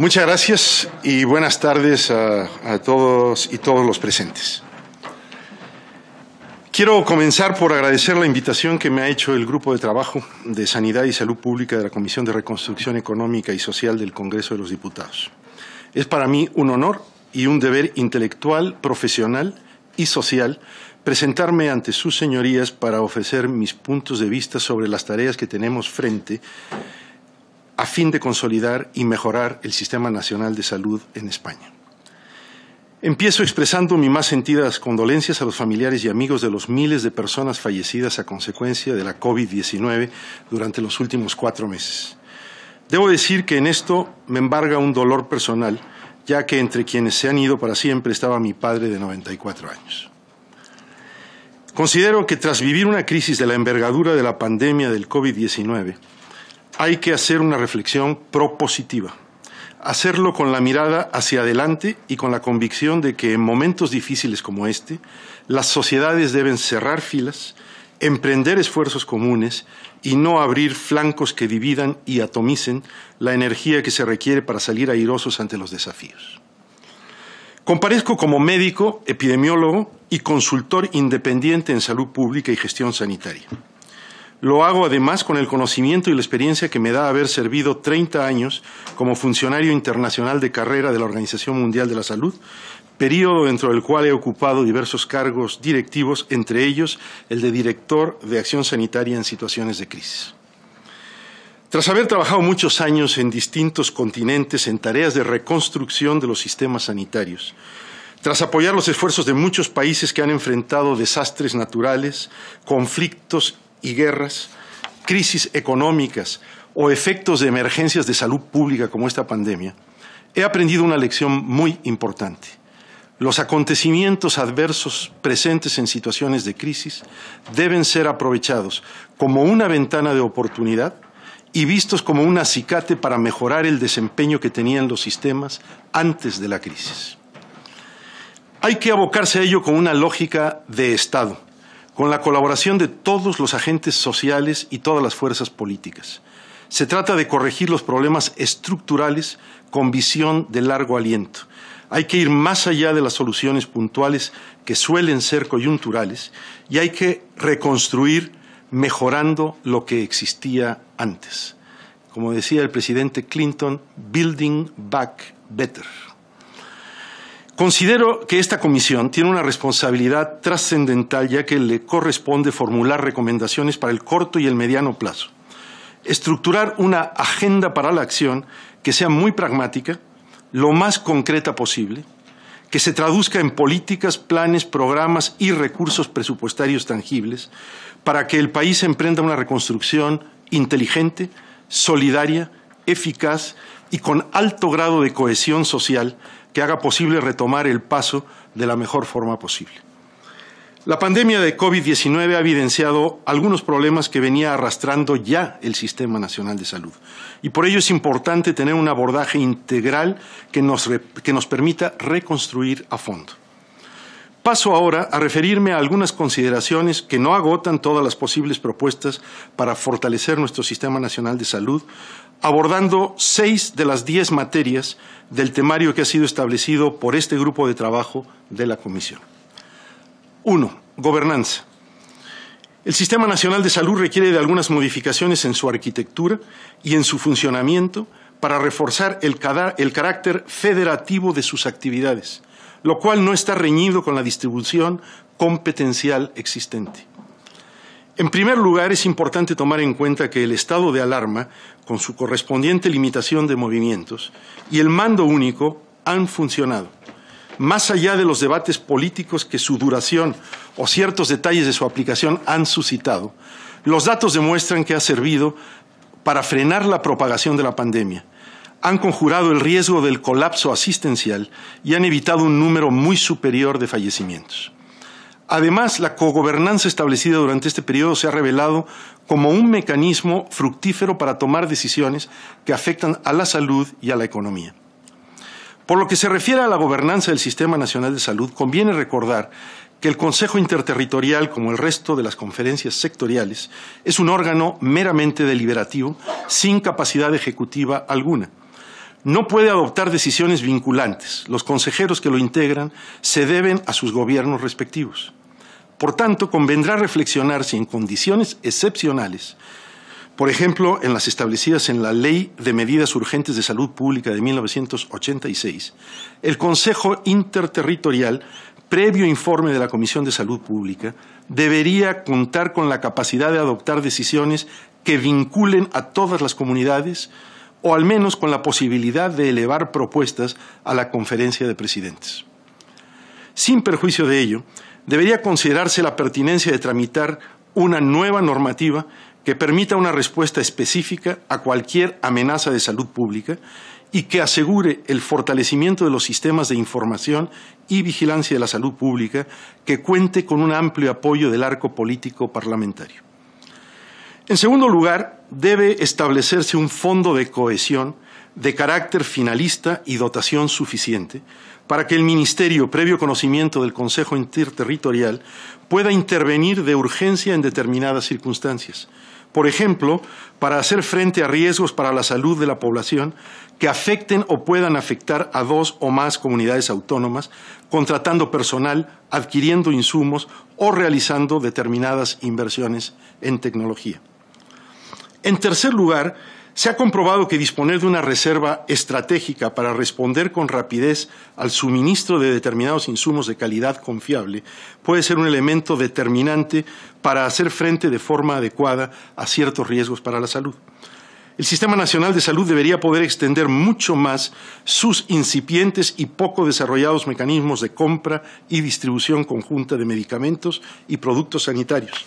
Muchas gracias y buenas tardes a, todos y todos los presentes. Quiero comenzar por agradecer la invitación que me ha hecho el Grupo de Trabajo de Sanidad y Salud Pública de la Comisión de Reconstrucción Económica y Social del Congreso de los Diputados. Es para mí un honor y un deber intelectual, profesional y social presentarme ante sus señorías para ofrecer mis puntos de vista sobre las tareas que tenemos frente a fin de consolidar y mejorar el Sistema Nacional de Salud en España. Empiezo expresando mis más sentidas condolencias a los familiares y amigos de los miles de personas fallecidas a consecuencia de la COVID-19 durante los últimos cuatro meses. Debo decir que en esto me embarga un dolor personal, ya que entre quienes se han ido para siempre estaba mi padre de 94 años. Considero que tras vivir una crisis de la envergadura de la pandemia del COVID-19, hay que hacer una reflexión propositiva, hacerlo con la mirada hacia adelante y con la convicción de que en momentos difíciles como este, las sociedades deben cerrar filas, emprender esfuerzos comunes y no abrir flancos que dividan y atomicen la energía que se requiere para salir airosos ante los desafíos. Comparezco como médico, epidemiólogo y consultor independiente en salud pública y gestión sanitaria. Lo hago además con el conocimiento y la experiencia que me da haber servido 30 años como funcionario internacional de carrera de la Organización Mundial de la Salud, periodo dentro del cual he ocupado diversos cargos directivos, entre ellos el de director de acción sanitaria en situaciones de crisis. Tras haber trabajado muchos años en distintos continentes en tareas de reconstrucción de los sistemas sanitarios, tras apoyar los esfuerzos de muchos países que han enfrentado desastres naturales, conflictos y guerras, crisis económicas o efectos de emergencias de salud pública como esta pandemia, he aprendido una lección muy importante. Los acontecimientos adversos presentes en situaciones de crisis deben ser aprovechados como una ventana de oportunidad y vistos como un acicate para mejorar el desempeño que tenían los sistemas antes de la crisis. Hay que abocarse a ello con una lógica de Estado con la colaboración de todos los agentes sociales y todas las fuerzas políticas. Se trata de corregir los problemas estructurales con visión de largo aliento. Hay que ir más allá de las soluciones puntuales que suelen ser coyunturales y hay que reconstruir mejorando lo que existía antes. Como decía el presidente Clinton, building back better. Considero que esta comisión tiene una responsabilidad trascendental ya que le corresponde formular recomendaciones para el corto y el mediano plazo, estructurar una agenda para la acción que sea muy pragmática, lo más concreta posible, que se traduzca en políticas, planes, programas y recursos presupuestarios tangibles para que el país emprenda una reconstrucción inteligente, solidaria, eficaz y con alto grado de cohesión social que haga posible retomar el paso de la mejor forma posible. La pandemia de COVID-19 ha evidenciado algunos problemas que venía arrastrando ya el Sistema Nacional de Salud y por ello es importante tener un abordaje integral que nos, que nos permita reconstruir a fondo. Paso ahora a referirme a algunas consideraciones que no agotan todas las posibles propuestas para fortalecer nuestro Sistema Nacional de Salud, abordando seis de las diez materias del temario que ha sido establecido por este grupo de trabajo de la Comisión. Uno, Gobernanza. El Sistema Nacional de Salud requiere de algunas modificaciones en su arquitectura y en su funcionamiento para reforzar el carácter federativo de sus actividades lo cual no está reñido con la distribución competencial existente. En primer lugar, es importante tomar en cuenta que el estado de alarma, con su correspondiente limitación de movimientos, y el mando único han funcionado. Más allá de los debates políticos que su duración o ciertos detalles de su aplicación han suscitado, los datos demuestran que ha servido para frenar la propagación de la pandemia han conjurado el riesgo del colapso asistencial y han evitado un número muy superior de fallecimientos. Además, la cogobernanza establecida durante este periodo se ha revelado como un mecanismo fructífero para tomar decisiones que afectan a la salud y a la economía. Por lo que se refiere a la gobernanza del Sistema Nacional de Salud, conviene recordar que el Consejo Interterritorial, como el resto de las conferencias sectoriales, es un órgano meramente deliberativo, sin capacidad ejecutiva alguna no puede adoptar decisiones vinculantes. Los consejeros que lo integran se deben a sus gobiernos respectivos. Por tanto, convendrá reflexionar si en condiciones excepcionales, por ejemplo, en las establecidas en la Ley de Medidas Urgentes de Salud Pública de 1986, el Consejo Interterritorial, previo informe de la Comisión de Salud Pública, debería contar con la capacidad de adoptar decisiones que vinculen a todas las comunidades, o al menos con la posibilidad de elevar propuestas a la conferencia de presidentes. Sin perjuicio de ello, debería considerarse la pertinencia de tramitar una nueva normativa que permita una respuesta específica a cualquier amenaza de salud pública y que asegure el fortalecimiento de los sistemas de información y vigilancia de la salud pública que cuente con un amplio apoyo del arco político parlamentario. En segundo lugar, debe establecerse un fondo de cohesión de carácter finalista y dotación suficiente para que el Ministerio, previo conocimiento del Consejo Interterritorial, pueda intervenir de urgencia en determinadas circunstancias. Por ejemplo, para hacer frente a riesgos para la salud de la población que afecten o puedan afectar a dos o más comunidades autónomas, contratando personal, adquiriendo insumos o realizando determinadas inversiones en tecnología. En tercer lugar, se ha comprobado que disponer de una reserva estratégica para responder con rapidez al suministro de determinados insumos de calidad confiable puede ser un elemento determinante para hacer frente de forma adecuada a ciertos riesgos para la salud. El Sistema Nacional de Salud debería poder extender mucho más sus incipientes y poco desarrollados mecanismos de compra y distribución conjunta de medicamentos y productos sanitarios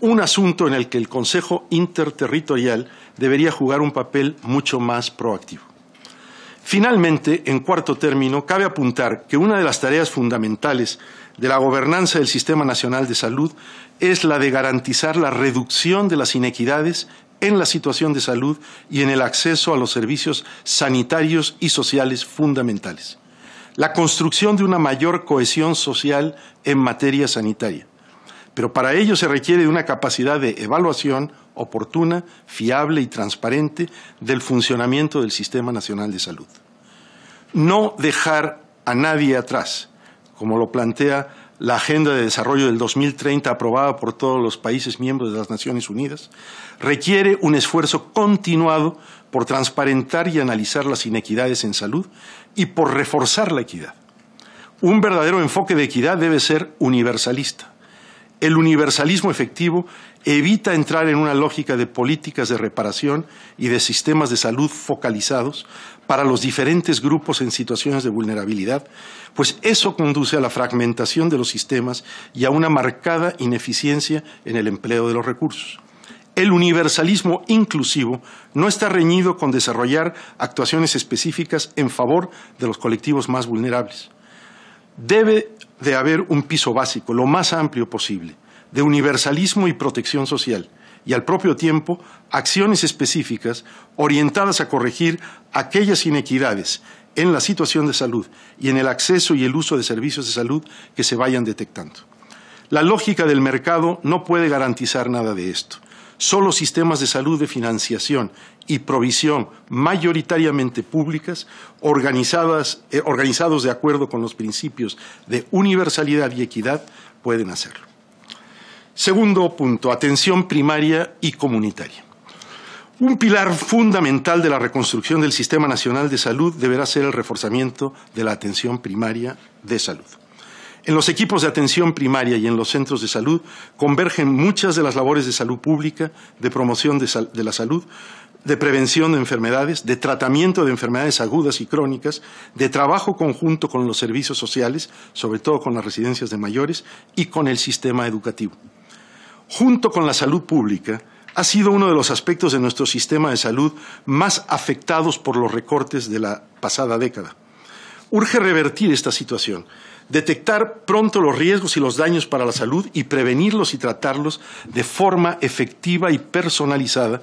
un asunto en el que el Consejo Interterritorial debería jugar un papel mucho más proactivo. Finalmente, en cuarto término, cabe apuntar que una de las tareas fundamentales de la gobernanza del Sistema Nacional de Salud es la de garantizar la reducción de las inequidades en la situación de salud y en el acceso a los servicios sanitarios y sociales fundamentales. La construcción de una mayor cohesión social en materia sanitaria pero para ello se requiere de una capacidad de evaluación oportuna, fiable y transparente del funcionamiento del Sistema Nacional de Salud. No dejar a nadie atrás, como lo plantea la Agenda de Desarrollo del 2030 aprobada por todos los países miembros de las Naciones Unidas, requiere un esfuerzo continuado por transparentar y analizar las inequidades en salud y por reforzar la equidad. Un verdadero enfoque de equidad debe ser universalista el universalismo efectivo evita entrar en una lógica de políticas de reparación y de sistemas de salud focalizados para los diferentes grupos en situaciones de vulnerabilidad, pues eso conduce a la fragmentación de los sistemas y a una marcada ineficiencia en el empleo de los recursos. El universalismo inclusivo no está reñido con desarrollar actuaciones específicas en favor de los colectivos más vulnerables Debe de haber un piso básico, lo más amplio posible, de universalismo y protección social, y al propio tiempo acciones específicas orientadas a corregir aquellas inequidades en la situación de salud y en el acceso y el uso de servicios de salud que se vayan detectando. La lógica del mercado no puede garantizar nada de esto. Solo sistemas de salud de financiación y provisión mayoritariamente públicas, eh, organizados de acuerdo con los principios de universalidad y equidad, pueden hacerlo. Segundo punto, atención primaria y comunitaria. Un pilar fundamental de la reconstrucción del Sistema Nacional de Salud deberá ser el reforzamiento de la atención primaria de salud. En los equipos de atención primaria y en los centros de salud convergen muchas de las labores de salud pública, de promoción de, la salud, de prevención de enfermedades, de tratamiento de enfermedades agudas y crónicas, de trabajo conjunto con los servicios sociales, sobre todo con las residencias de mayores y con el sistema educativo. Junto con la salud pública, ha sido uno de los aspectos de nuestro sistema de salud más afectados por los recortes de la pasada década. Urge revertir esta situación detectar pronto los riesgos y los daños para la salud y prevenirlos y tratarlos de forma efectiva y personalizada,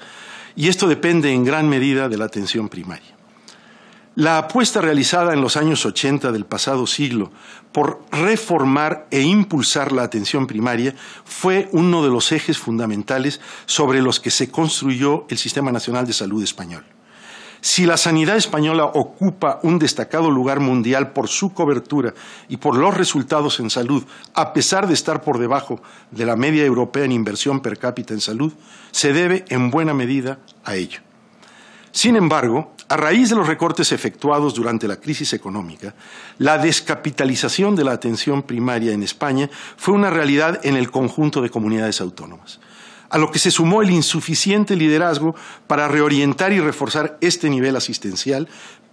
y esto depende en gran medida de la atención primaria. La apuesta realizada en los años 80 del pasado siglo por reformar e impulsar la atención primaria fue uno de los ejes fundamentales sobre los que se construyó el Sistema Nacional de Salud español. Si la sanidad española ocupa un destacado lugar mundial por su cobertura y por los resultados en salud, a pesar de estar por debajo de la media europea en inversión per cápita en salud, se debe en buena medida a ello. Sin embargo, a raíz de los recortes efectuados durante la crisis económica, la descapitalización de la atención primaria en España fue una realidad en el conjunto de comunidades autónomas a lo que se sumó el insuficiente liderazgo para reorientar y reforzar este nivel asistencial,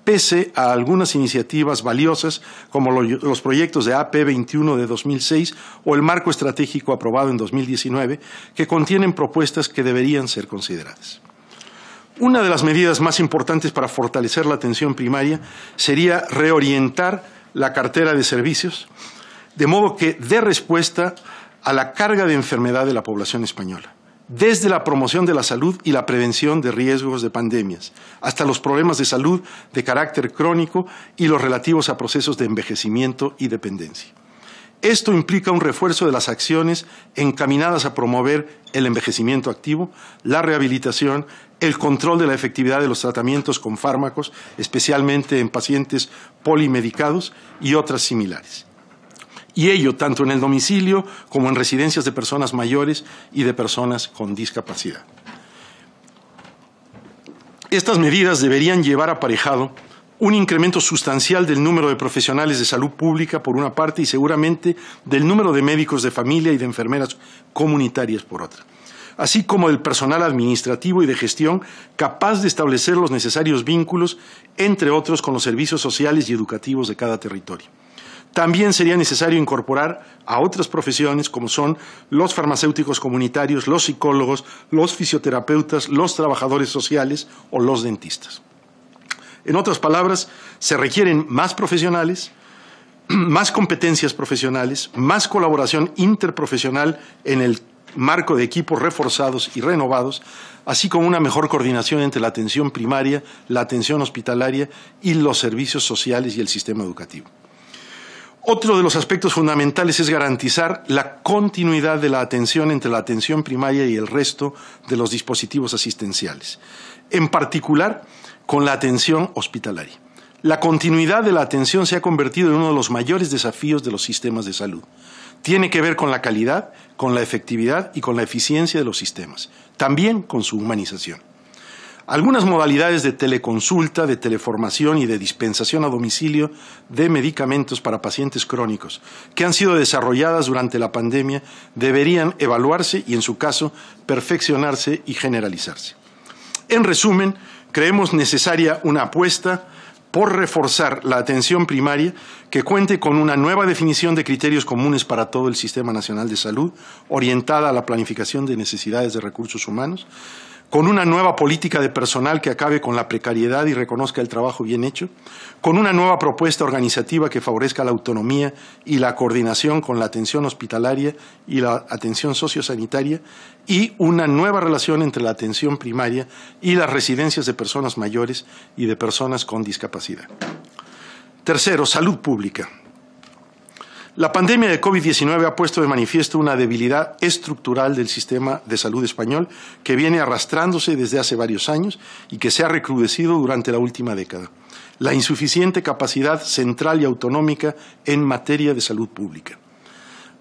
pese a algunas iniciativas valiosas como los proyectos de AP21 de 2006 o el marco estratégico aprobado en 2019, que contienen propuestas que deberían ser consideradas. Una de las medidas más importantes para fortalecer la atención primaria sería reorientar la cartera de servicios, de modo que dé respuesta a la carga de enfermedad de la población española desde la promoción de la salud y la prevención de riesgos de pandemias, hasta los problemas de salud de carácter crónico y los relativos a procesos de envejecimiento y dependencia. Esto implica un refuerzo de las acciones encaminadas a promover el envejecimiento activo, la rehabilitación, el control de la efectividad de los tratamientos con fármacos, especialmente en pacientes polimedicados y otras similares y ello tanto en el domicilio como en residencias de personas mayores y de personas con discapacidad. Estas medidas deberían llevar aparejado un incremento sustancial del número de profesionales de salud pública por una parte y seguramente del número de médicos de familia y de enfermeras comunitarias por otra, así como del personal administrativo y de gestión capaz de establecer los necesarios vínculos, entre otros, con los servicios sociales y educativos de cada territorio. También sería necesario incorporar a otras profesiones como son los farmacéuticos comunitarios, los psicólogos, los fisioterapeutas, los trabajadores sociales o los dentistas. En otras palabras, se requieren más profesionales, más competencias profesionales, más colaboración interprofesional en el marco de equipos reforzados y renovados, así como una mejor coordinación entre la atención primaria, la atención hospitalaria y los servicios sociales y el sistema educativo. Otro de los aspectos fundamentales es garantizar la continuidad de la atención entre la atención primaria y el resto de los dispositivos asistenciales, en particular con la atención hospitalaria. La continuidad de la atención se ha convertido en uno de los mayores desafíos de los sistemas de salud. Tiene que ver con la calidad, con la efectividad y con la eficiencia de los sistemas, también con su humanización algunas modalidades de teleconsulta, de teleformación y de dispensación a domicilio de medicamentos para pacientes crónicos que han sido desarrolladas durante la pandemia deberían evaluarse y, en su caso, perfeccionarse y generalizarse. En resumen, creemos necesaria una apuesta por reforzar la atención primaria que cuente con una nueva definición de criterios comunes para todo el Sistema Nacional de Salud, orientada a la planificación de necesidades de recursos humanos, con una nueva política de personal que acabe con la precariedad y reconozca el trabajo bien hecho, con una nueva propuesta organizativa que favorezca la autonomía y la coordinación con la atención hospitalaria y la atención sociosanitaria, y una nueva relación entre la atención primaria y las residencias de personas mayores y de personas con discapacidad. Tercero, salud pública. La pandemia de COVID-19 ha puesto de manifiesto una debilidad estructural del sistema de salud español que viene arrastrándose desde hace varios años y que se ha recrudecido durante la última década. La insuficiente capacidad central y autonómica en materia de salud pública.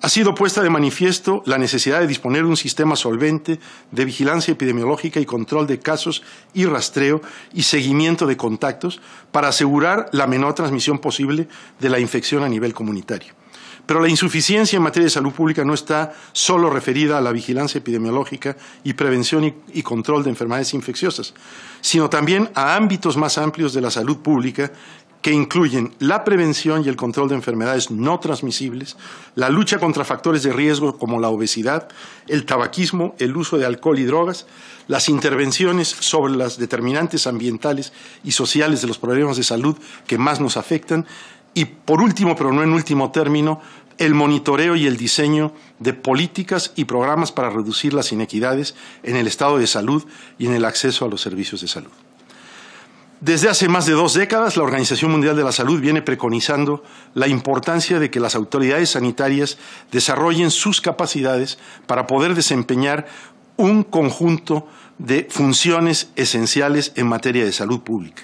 Ha sido puesta de manifiesto la necesidad de disponer de un sistema solvente de vigilancia epidemiológica y control de casos y rastreo y seguimiento de contactos para asegurar la menor transmisión posible de la infección a nivel comunitario. Pero la insuficiencia en materia de salud pública no está solo referida a la vigilancia epidemiológica y prevención y, control de enfermedades infecciosas, sino también a ámbitos más amplios de la salud pública que incluyen la prevención y el control de enfermedades no transmisibles, la lucha contra factores de riesgo como la obesidad, el tabaquismo, el uso de alcohol y drogas, las intervenciones sobre las determinantes ambientales y sociales de los problemas de salud que más nos afectan y por último, pero no en último término, el monitoreo y el diseño de políticas y programas para reducir las inequidades en el estado de salud y en el acceso a los servicios de salud. Desde hace más de dos décadas, la Organización Mundial de la Salud viene preconizando la importancia de que las autoridades sanitarias desarrollen sus capacidades para poder desempeñar un conjunto de funciones esenciales en materia de salud pública.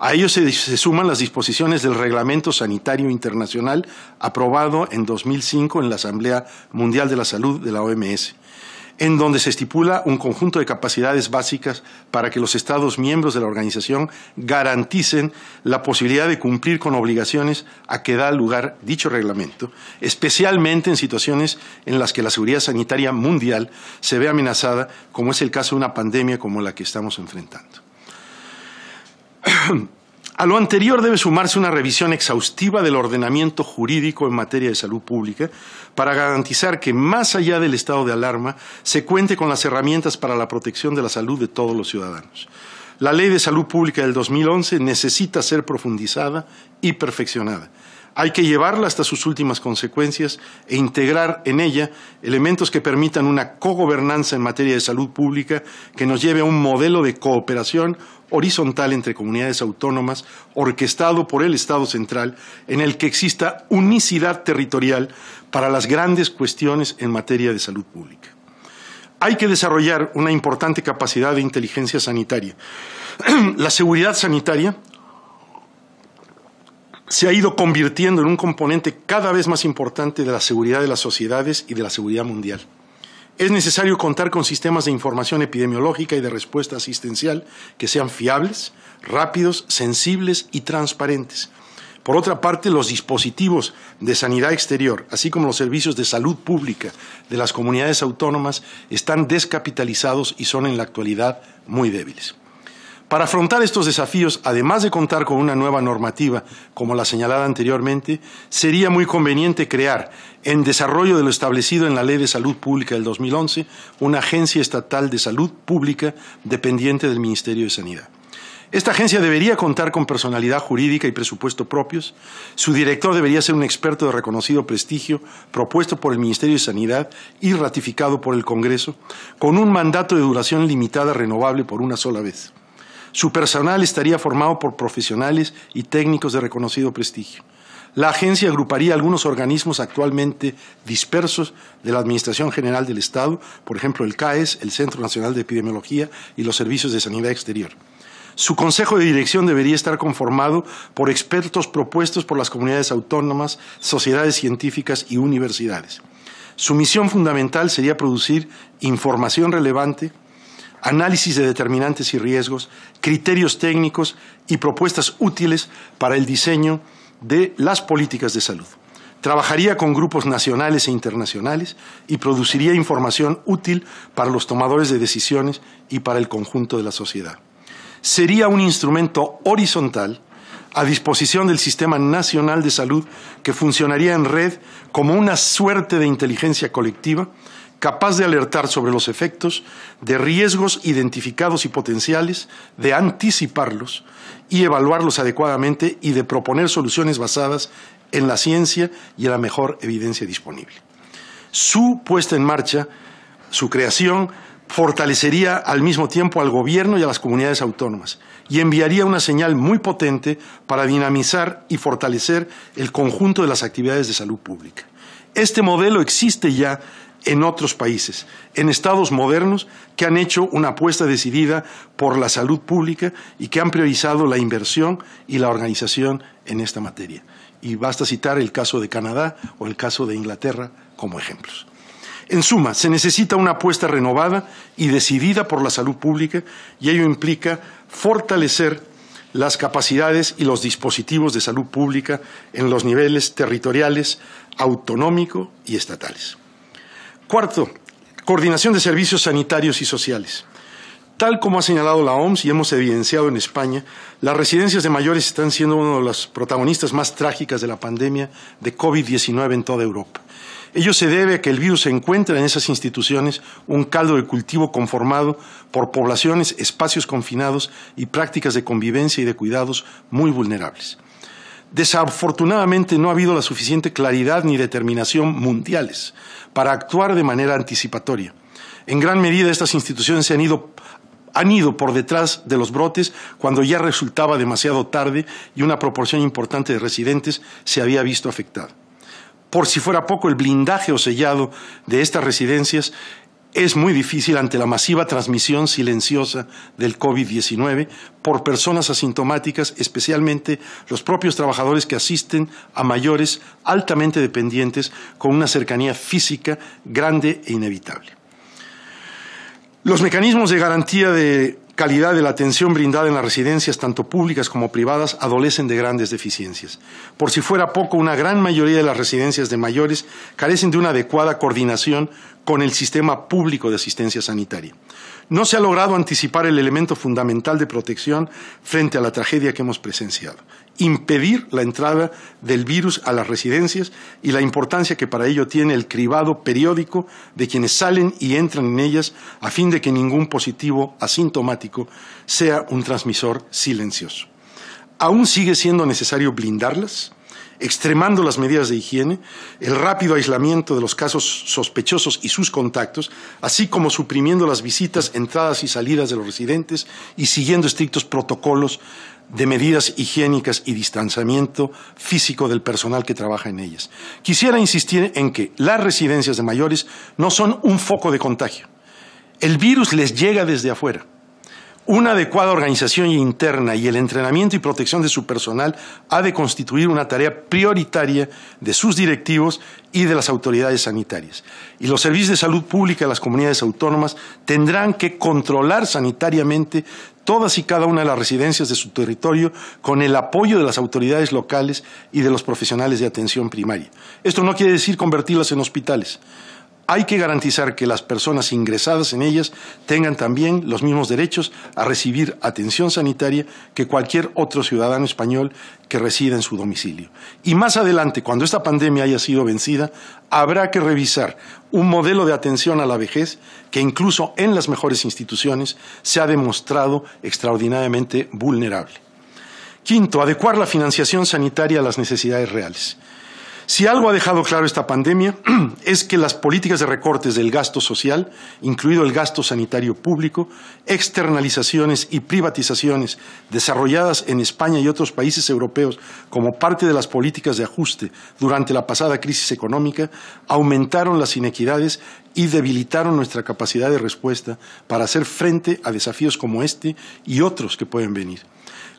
A ello se, se, suman las disposiciones del Reglamento Sanitario Internacional aprobado en 2005 en la Asamblea Mundial de la Salud de la OMS, en donde se estipula un conjunto de capacidades básicas para que los Estados miembros de la organización garanticen la posibilidad de cumplir con obligaciones a que da lugar dicho reglamento, especialmente en situaciones en las que la seguridad sanitaria mundial se ve amenazada, como es el caso de una pandemia como la que estamos enfrentando. A lo anterior debe sumarse una revisión exhaustiva del ordenamiento jurídico en materia de salud pública para garantizar que más allá del estado de alarma se cuente con las herramientas para la protección de la salud de todos los ciudadanos. La Ley de Salud Pública del 2011 necesita ser profundizada y perfeccionada. Hay que llevarla hasta sus últimas consecuencias e integrar en ella elementos que permitan una cogobernanza en materia de salud pública que nos lleve a un modelo de cooperación horizontal entre comunidades autónomas, orquestado por el Estado central, en el que exista unicidad territorial para las grandes cuestiones en materia de salud pública. Hay que desarrollar una importante capacidad de inteligencia sanitaria. La seguridad sanitaria se ha ido convirtiendo en un componente cada vez más importante de la seguridad de las sociedades y de la seguridad mundial. Es necesario contar con sistemas de información epidemiológica y de respuesta asistencial que sean fiables, rápidos, sensibles y transparentes. Por otra parte, los dispositivos de sanidad exterior, así como los servicios de salud pública de las comunidades autónomas, están descapitalizados y son en la actualidad muy débiles. Para afrontar estos desafíos, además de contar con una nueva normativa, como la señalada anteriormente, sería muy conveniente crear, en desarrollo de lo establecido en la Ley de Salud Pública del 2011, una Agencia Estatal de Salud Pública dependiente del Ministerio de Sanidad. Esta agencia debería contar con personalidad jurídica y presupuesto propios. Su director debería ser un experto de reconocido prestigio propuesto por el Ministerio de Sanidad y ratificado por el Congreso, con un mandato de duración limitada renovable por una sola vez. Su personal estaría formado por profesionales y técnicos de reconocido prestigio. La agencia agruparía algunos organismos actualmente dispersos de la Administración General del Estado, por ejemplo el CAES, el Centro Nacional de Epidemiología y los Servicios de Sanidad Exterior. Su consejo de dirección debería estar conformado por expertos propuestos por las comunidades autónomas, sociedades científicas y universidades. Su misión fundamental sería producir información relevante, análisis de determinantes y riesgos, criterios técnicos y propuestas útiles para el diseño de las políticas de salud. Trabajaría con grupos nacionales e internacionales y produciría información útil para los tomadores de decisiones y para el conjunto de la sociedad. Sería un instrumento horizontal a disposición del Sistema Nacional de Salud que funcionaría en red como una suerte de inteligencia colectiva capaz de alertar sobre los efectos de riesgos identificados y potenciales, de anticiparlos y evaluarlos adecuadamente y de proponer soluciones basadas en la ciencia y en la mejor evidencia disponible. Su puesta en marcha, su creación, fortalecería al mismo tiempo al gobierno y a las comunidades autónomas y enviaría una señal muy potente para dinamizar y fortalecer el conjunto de las actividades de salud pública. Este modelo existe ya en otros países, en estados modernos que han hecho una apuesta decidida por la salud pública y que han priorizado la inversión y la organización en esta materia. Y basta citar el caso de Canadá o el caso de Inglaterra como ejemplos. En suma, se necesita una apuesta renovada y decidida por la salud pública y ello implica fortalecer las capacidades y los dispositivos de salud pública en los niveles territoriales, autonómico y estatales. Cuarto, coordinación de servicios sanitarios y sociales. Tal como ha señalado la OMS y hemos evidenciado en España, las residencias de mayores están siendo uno de los protagonistas más trágicas de la pandemia de COVID-19 en toda Europa. Ello se debe a que el virus encuentra en esas instituciones un caldo de cultivo conformado por poblaciones, espacios confinados y prácticas de convivencia y de cuidados muy vulnerables. Desafortunadamente no ha habido la suficiente claridad ni determinación mundiales para actuar de manera anticipatoria. En gran medida estas instituciones han ido han ido por detrás de los brotes cuando ya resultaba demasiado tarde y una proporción importante de residentes se había visto afectada. Por si fuera poco, el blindaje o sellado de estas residencias es muy difícil ante la masiva transmisión silenciosa del COVID-19 por personas asintomáticas, especialmente los propios trabajadores que asisten a mayores altamente dependientes con una cercanía física grande e inevitable. Los mecanismos de garantía de calidad de la atención brindada en las residencias, tanto públicas como privadas, adolecen de grandes deficiencias. Por si fuera poco, una gran mayoría de las residencias de mayores carecen de una adecuada coordinación con el sistema público de asistencia sanitaria. No se ha logrado anticipar el elemento fundamental de protección frente a la tragedia que hemos presenciado, impedir la entrada del virus a las residencias y la importancia que para ello tiene el cribado periódico de quienes salen y entran en ellas a fin de que ningún positivo asintomático sea un transmisor silencioso. Aún sigue siendo necesario blindarlas, extremando las medidas de higiene, el rápido aislamiento de los casos sospechosos y sus contactos, así como suprimiendo las visitas, entradas y salidas de los residentes y siguiendo estrictos protocolos de medidas higiénicas y distanciamiento físico del personal que trabaja en ellas. Quisiera insistir en que las residencias de mayores no son un foco de contagio. El virus les llega desde afuera una adecuada organización interna y el entrenamiento y protección de su personal ha de constituir una tarea prioritaria de sus directivos y de las autoridades sanitarias. Y los servicios de salud pública de las comunidades autónomas tendrán que controlar sanitariamente todas y cada una de las residencias de su territorio con el apoyo de las autoridades locales y de los profesionales de atención primaria. Esto no quiere decir convertirlas en hospitales hay que garantizar que las personas ingresadas en ellas tengan también los mismos derechos a recibir atención sanitaria que cualquier otro ciudadano español que resida en su domicilio. Y más adelante, cuando esta pandemia haya sido vencida, habrá que revisar un modelo de atención a la vejez que incluso en las mejores instituciones se ha demostrado extraordinariamente vulnerable. Quinto, adecuar la financiación sanitaria a las necesidades reales. Si algo ha dejado claro esta pandemia es que las políticas de recortes del gasto social, incluido el gasto sanitario público, externalizaciones y privatizaciones desarrolladas en España y otros países europeos como parte de las políticas de ajuste durante la pasada crisis económica, aumentaron las inequidades y debilitaron nuestra capacidad de respuesta para hacer frente a desafíos como este y otros que pueden venir.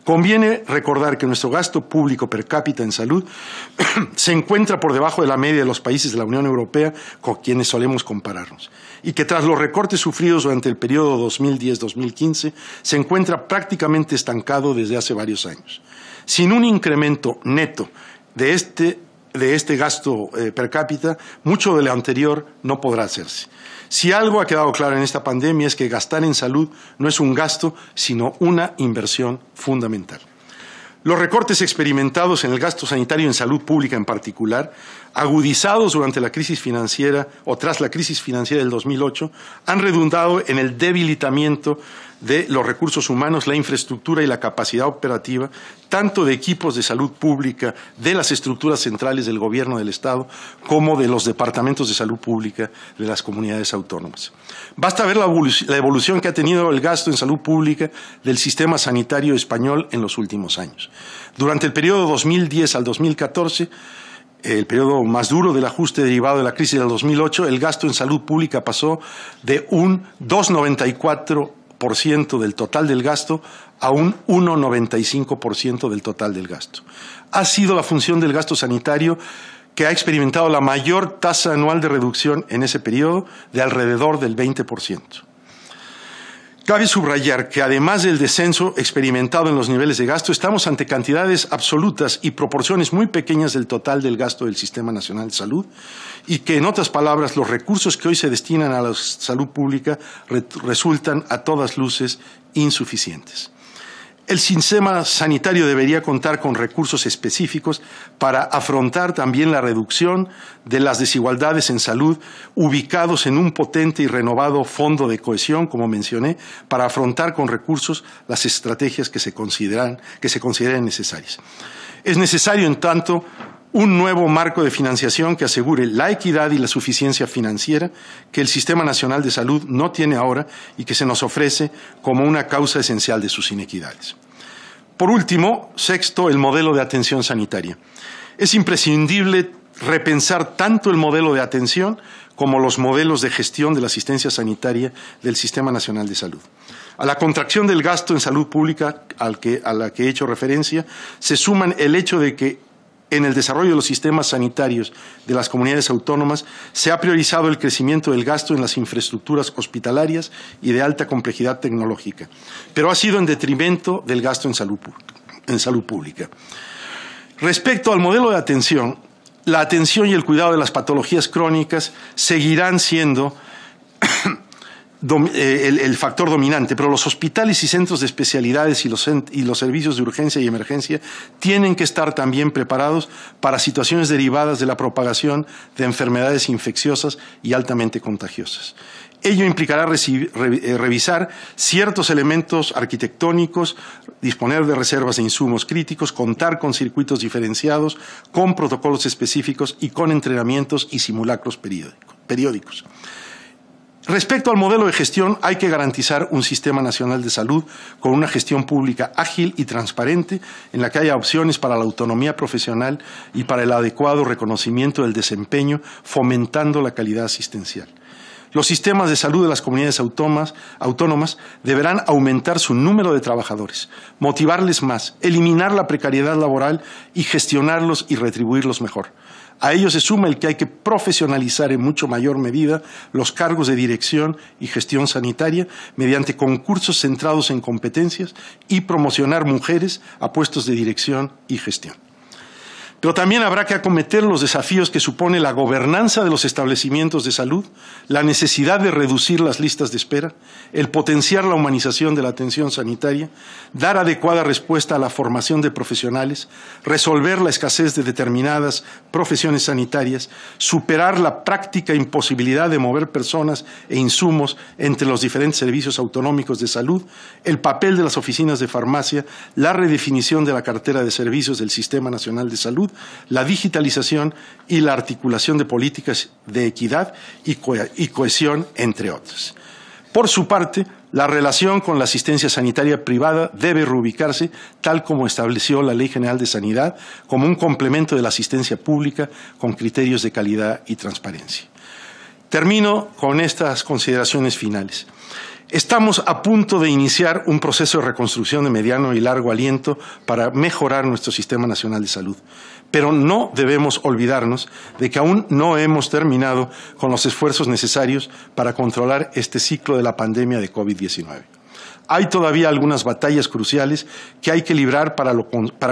Conviene recordar que nuestro gasto público per cápita en salud se encuentra por debajo de la media de los países de la Unión Europea con quienes solemos compararnos y que tras los recortes sufridos durante el periodo 2010-2015 se encuentra prácticamente estancado desde hace varios años. Sin un incremento neto de este, este gasto eh, per cápita, mucho de lo anterior no podrá hacerse. Si algo ha quedado claro en esta pandemia es que gastar en salud no es un gasto, sino una inversión fundamental. Los recortes experimentados en el gasto sanitario en salud pública en particular, agudizados durante la crisis financiera o tras la crisis financiera del 2008, han redundado en el debilitamiento de los recursos humanos, la infraestructura y la capacidad operativa, tanto de equipos de salud pública, de las estructuras centrales del gobierno del Estado, como de los departamentos de salud pública de las comunidades autónomas. Basta ver la evolución que ha tenido el gasto en salud pública del sistema sanitario español en los últimos años. Durante el periodo 2010 al 2014, el periodo más duro del ajuste derivado de la crisis del 2008, el gasto en salud pública pasó de un 2,94 ciento del total del gasto a un 1,95% del total del gasto. Ha sido la función del gasto sanitario que ha experimentado la mayor tasa anual de reducción en ese periodo de alrededor del 20%. Cabe subrayar que además del descenso experimentado en los niveles de gasto, estamos ante cantidades absolutas y proporciones muy pequeñas del total del gasto del Sistema Nacional de Salud y que, en otras palabras, los recursos que hoy se destinan a la salud pública resultan a todas luces insuficientes. El sistema sanitario debería contar con recursos específicos para afrontar también la reducción de las desigualdades en salud ubicados en un potente y renovado fondo de cohesión, como mencioné, para afrontar con recursos las estrategias que se consideran, consideren necesarias. Es necesario, en tanto, un nuevo marco de financiación que asegure la equidad y la suficiencia financiera que el Sistema Nacional de Salud no tiene ahora y que se nos ofrece como una causa esencial de sus inequidades. Por último, sexto, el modelo de atención sanitaria. Es imprescindible repensar tanto el modelo de atención como los modelos de gestión de la asistencia sanitaria del Sistema Nacional de Salud. A la contracción del gasto en salud pública al que, a la que he hecho referencia se suman el hecho de que en el desarrollo de los sistemas sanitarios de las comunidades autónomas se ha priorizado el crecimiento del gasto en las infraestructuras hospitalarias y de alta complejidad tecnológica, pero ha sido en detrimento del gasto en salud, en salud pública. Respecto al modelo de atención, la atención y el cuidado de las patologías crónicas seguirán siendo eh, el, factor dominante, pero los hospitales y centros de especialidades y los, servicios de urgencia y emergencia tienen que estar también preparados para situaciones derivadas de la propagación de enfermedades infecciosas y altamente contagiosas. Ello implicará eh, revisar ciertos elementos arquitectónicos, disponer de reservas de insumos críticos, contar con circuitos diferenciados, con protocolos específicos y con entrenamientos y simulacros periódicos. Respecto al modelo de gestión, hay que garantizar un sistema nacional de salud con una gestión pública ágil y transparente, en la que haya opciones para la autonomía profesional y para el adecuado reconocimiento del desempeño, fomentando la calidad asistencial. Los sistemas de salud de las comunidades autónomas, deberán aumentar su número de trabajadores, motivarles más, eliminar la precariedad laboral y gestionarlos y retribuirlos mejor. A ello se suma el que hay que profesionalizar en mucho mayor medida los cargos de dirección y gestión sanitaria mediante concursos centrados en competencias y promocionar mujeres a puestos de dirección y gestión. Pero también habrá que acometer los desafíos que supone la gobernanza de los establecimientos de salud, la necesidad de reducir las listas de espera, el potenciar la humanización de la atención sanitaria, dar adecuada respuesta a la formación de profesionales, resolver la escasez de determinadas profesiones sanitarias, superar la práctica imposibilidad de mover personas e insumos entre los diferentes servicios autonómicos de salud, el papel de las oficinas de farmacia, la redefinición de la cartera de servicios del Sistema Nacional de Salud, la digitalización y la articulación de políticas de equidad y cohesión, entre otras. Por su parte, la relación con la asistencia sanitaria privada debe reubicarse, tal como estableció la Ley General de Sanidad, como un complemento de la asistencia pública con criterios de calidad y transparencia. Termino con estas consideraciones finales. Estamos a punto de iniciar un proceso de reconstrucción de mediano y largo aliento para mejorar nuestro Sistema Nacional de Salud. Pero no debemos olvidarnos de que aún no hemos terminado con los esfuerzos necesarios para controlar este ciclo de la pandemia de COVID-19. Hay todavía algunas batallas cruciales que hay que librar para,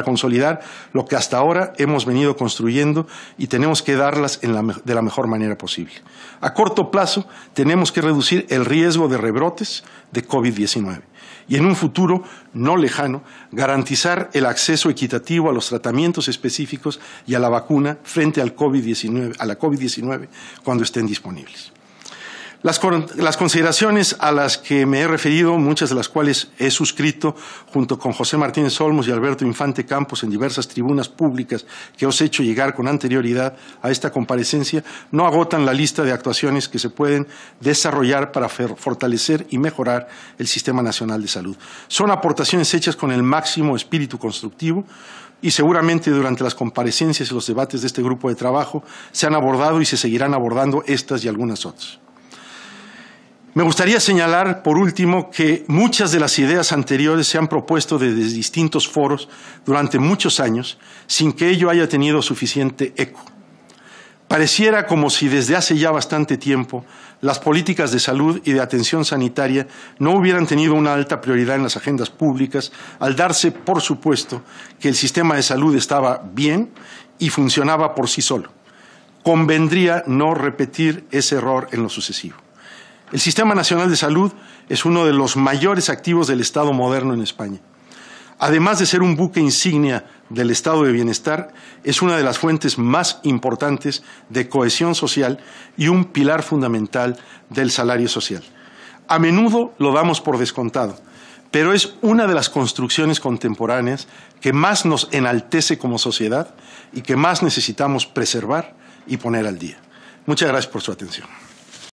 consolidar lo que hasta ahora hemos venido construyendo y tenemos que darlas de la mejor manera posible. A corto plazo tenemos que reducir el riesgo de rebrotes de COVID-19 y en un futuro no lejano garantizar el acceso equitativo a los tratamientos específicos y a la vacuna frente al COVID a la COVID-19 cuando estén disponibles. Las, consideraciones a las que me he referido, muchas de las cuales he suscrito junto con José Martínez Olmos y Alberto Infante Campos en diversas tribunas públicas que os he hecho llegar con anterioridad a esta comparecencia, no agotan la lista de actuaciones que se pueden desarrollar para fortalecer y mejorar el Sistema Nacional de Salud. Son aportaciones hechas con el máximo espíritu constructivo, y seguramente durante las comparecencias y los debates de este grupo de trabajo se han abordado y se seguirán abordando estas y algunas otras. Me gustaría señalar, por último, que muchas de las ideas anteriores se han propuesto desde distintos foros durante muchos años sin que ello haya tenido suficiente eco. Pareciera como si desde hace ya bastante tiempo las políticas de salud y de atención sanitaria no hubieran tenido una alta prioridad en las agendas públicas, al darse, por supuesto, que el sistema de salud estaba bien y funcionaba por sí solo. Convendría no repetir ese error en lo sucesivo. El Sistema Nacional de Salud es uno de los mayores activos del Estado moderno en España. Además de ser un buque insignia del estado de bienestar, es una de las fuentes más importantes de cohesión social y un pilar fundamental del salario social. A menudo lo damos por descontado, pero es una de las construcciones contemporáneas que más nos enaltece como sociedad y que más necesitamos preservar y poner al día. Muchas gracias por su atención.